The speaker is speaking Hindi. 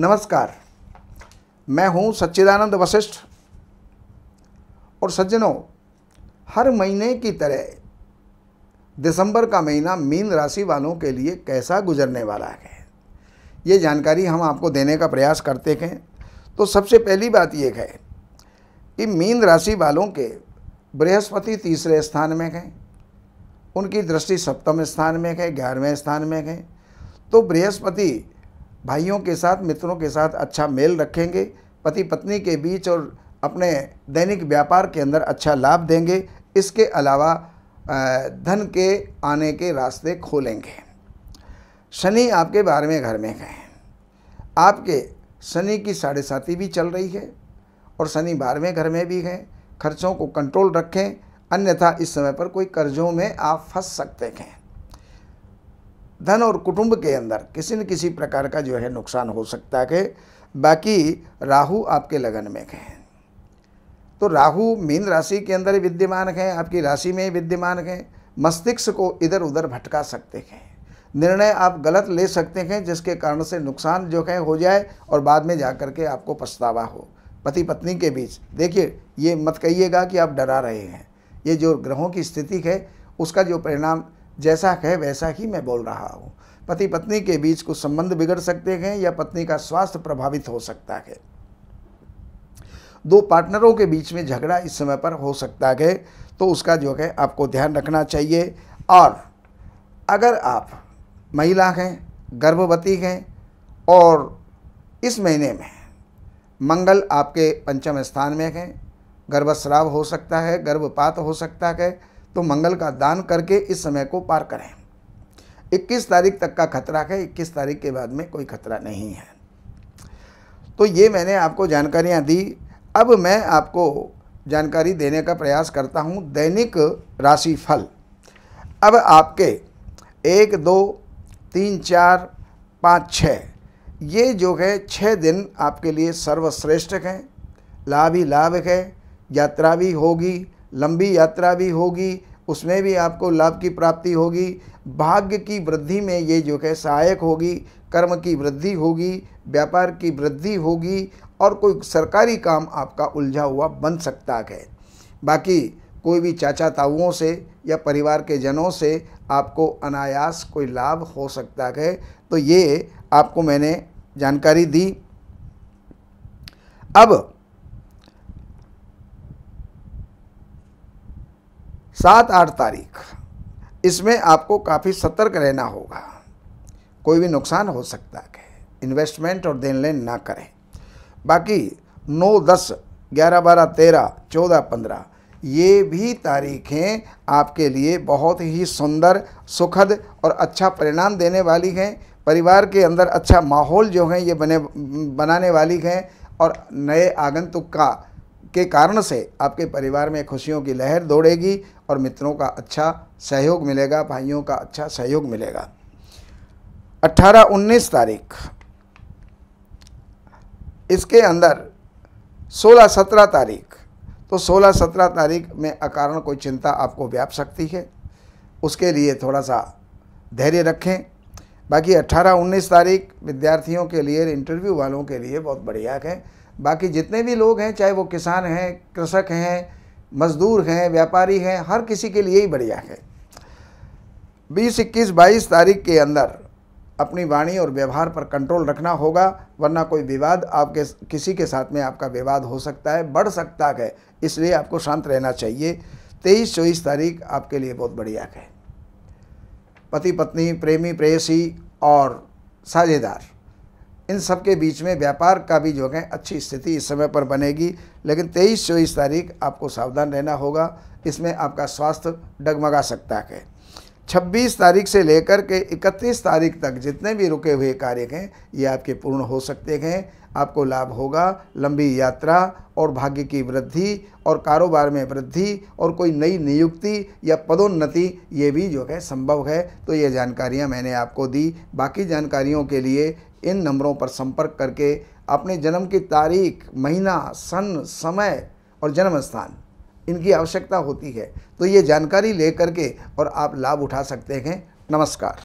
नमस्कार मैं हूं सच्चिदानंद वशिष्ठ और सज्जनों हर महीने की तरह दिसंबर का महीना मीन राशि वालों के लिए कैसा गुजरने वाला है ये जानकारी हम आपको देने का प्रयास करते हैं तो सबसे पहली बात ये है कि मीन राशि वालों के बृहस्पति तीसरे स्थान में हैं उनकी दृष्टि सप्तम स्थान में है ग्यारहवें स्थान में है तो बृहस्पति भाइयों के साथ मित्रों के साथ अच्छा मेल रखेंगे पति पत्नी के बीच और अपने दैनिक व्यापार के अंदर अच्छा लाभ देंगे इसके अलावा धन के आने के रास्ते खोलेंगे शनि आपके बारहवें घर में गए आपके शनि की साढ़े साथी भी चल रही है और शनि बारहवें घर में भी हैं खर्चों को कंट्रोल रखें अन्यथा इस समय पर कोई कर्जों में आप फंस सकते हैं धन और कुटुंब के अंदर किसी न किसी प्रकार का जो है नुकसान हो सकता है बाकी राहु आपके लगन में है तो राहु मीन राशि के अंदर विद्यमान हैं आपकी राशि में विद्यमान हैं मस्तिष्क को इधर उधर भटका सकते हैं निर्णय आप गलत ले सकते हैं जिसके कारण से नुकसान जो है हो जाए और बाद में जा कर के आपको पछतावा हो पति पत्नी के बीच देखिए ये मत कहिएगा कि आप डरा रहे हैं ये जो ग्रहों की स्थिति है उसका जो परिणाम जैसा कहे वैसा ही मैं बोल रहा हूँ पति पत्नी के बीच कुछ संबंध बिगड़ सकते हैं या पत्नी का स्वास्थ्य प्रभावित हो सकता है दो पार्टनरों के बीच में झगड़ा इस समय पर हो सकता है तो उसका जो है आपको ध्यान रखना चाहिए और अगर आप महिला हैं गर्भवती हैं और इस महीने में मंगल आपके पंचम स्थान में हैं गर्भस्राव हो सकता है गर्भपात हो सकता है तो मंगल का दान करके इस समय को पार करें 21 तारीख तक का खतरा है 21 तारीख के बाद में कोई खतरा नहीं है तो ये मैंने आपको जानकारियाँ दी अब मैं आपको जानकारी देने का प्रयास करता हूँ दैनिक राशि फल अब आपके एक दो तीन चार पाँच छ ये जो है छः दिन आपके लिए सर्वश्रेष्ठ हैं लाभ ही लाभ है यात्रा भी होगी लंबी यात्रा भी होगी उसमें भी आपको लाभ की प्राप्ति होगी भाग्य की वृद्धि में ये जो है सहायक होगी कर्म की वृद्धि होगी व्यापार की वृद्धि होगी और कोई सरकारी काम आपका उलझा हुआ बन सकता है बाकी कोई भी चाचा ताऊओं से या परिवार के जनों से आपको अनायास कोई लाभ हो सकता है तो ये आपको मैंने जानकारी दी अब सात आठ तारीख इसमें आपको काफ़ी सतर्क रहना होगा कोई भी नुकसान हो सकता है इन्वेस्टमेंट और देन लेन ना करें बाकी नौ दस ग्यारह बारह तेरह चौदह पंद्रह ये भी तारीखें आपके लिए बहुत ही सुंदर सुखद और अच्छा परिणाम देने वाली हैं परिवार के अंदर अच्छा माहौल जो है ये बने बनाने वाली हैं और नए आगंतुक का के कारण से आपके परिवार में खुशियों की लहर दौड़ेगी और मित्रों का अच्छा सहयोग मिलेगा भाइयों का अच्छा सहयोग मिलेगा 18-19 तारीख इसके अंदर 16-17 तारीख तो 16-17 तारीख में अकारण कोई चिंता आपको व्याप सकती है उसके लिए थोड़ा सा धैर्य रखें बाकी 18-19 तारीख विद्यार्थियों के लिए इंटरव्यू वालों के लिए बहुत बढ़िया है बाकी जितने भी लोग हैं चाहे वो किसान हैं कृषक हैं मजदूर हैं व्यापारी हैं हर किसी के लिए ही बढ़िया है बीस इक्कीस बाईस तारीख के अंदर अपनी वाणी और व्यवहार पर कंट्रोल रखना होगा वरना कोई विवाद आपके किसी के साथ में आपका विवाद हो सकता है बढ़ सकता है इसलिए आपको शांत रहना चाहिए तेईस चौबीस तारीख आपके लिए बहुत बढ़िया है पति पत्नी प्रेमी प्रेयसी और साझेदार इन सब के बीच में व्यापार का भी जो है अच्छी स्थिति इस समय पर बनेगी लेकिन तेईस चौबीस तारीख आपको सावधान रहना होगा इसमें आपका स्वास्थ्य डगमगा सकता है 26 तारीख से लेकर के 31 तारीख तक जितने भी रुके हुए कार्य हैं ये आपके पूर्ण हो सकते हैं आपको लाभ होगा लंबी यात्रा और भाग्य की वृद्धि और कारोबार में वृद्धि और कोई नई नियुक्ति या पदोन्नति ये भी जो है संभव है तो ये जानकारियाँ मैंने आपको दी बाकी जानकारियों के लिए इन नंबरों पर संपर्क करके अपने जन्म की तारीख महीना सन समय और जन्म स्थान इनकी आवश्यकता होती है तो ये जानकारी ले करके और आप लाभ उठा सकते हैं नमस्कार